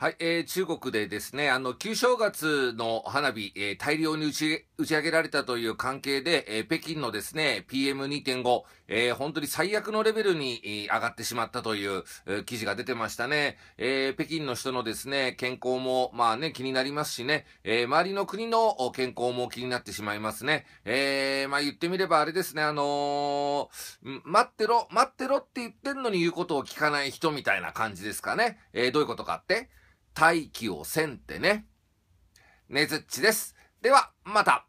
はい、えー、中国でですね、あの、旧正月の花火、えー、大量に打ち打ち上げられたという関係で、えー、北京のですね、PM2.5、えー、本当に最悪のレベルに上がってしまったという、えー、記事が出てましたね。えー、北京の人のですね、健康も、まあね、気になりますしね、えー、周りの国の健康も気になってしまいますね。えー、まあ言ってみればあれですね、あのー、待ってろ、待ってろって言ってんのに言うことを聞かない人みたいな感じですかね。えー、どういうことかって大気をせんってね。ねずっちです。では、また。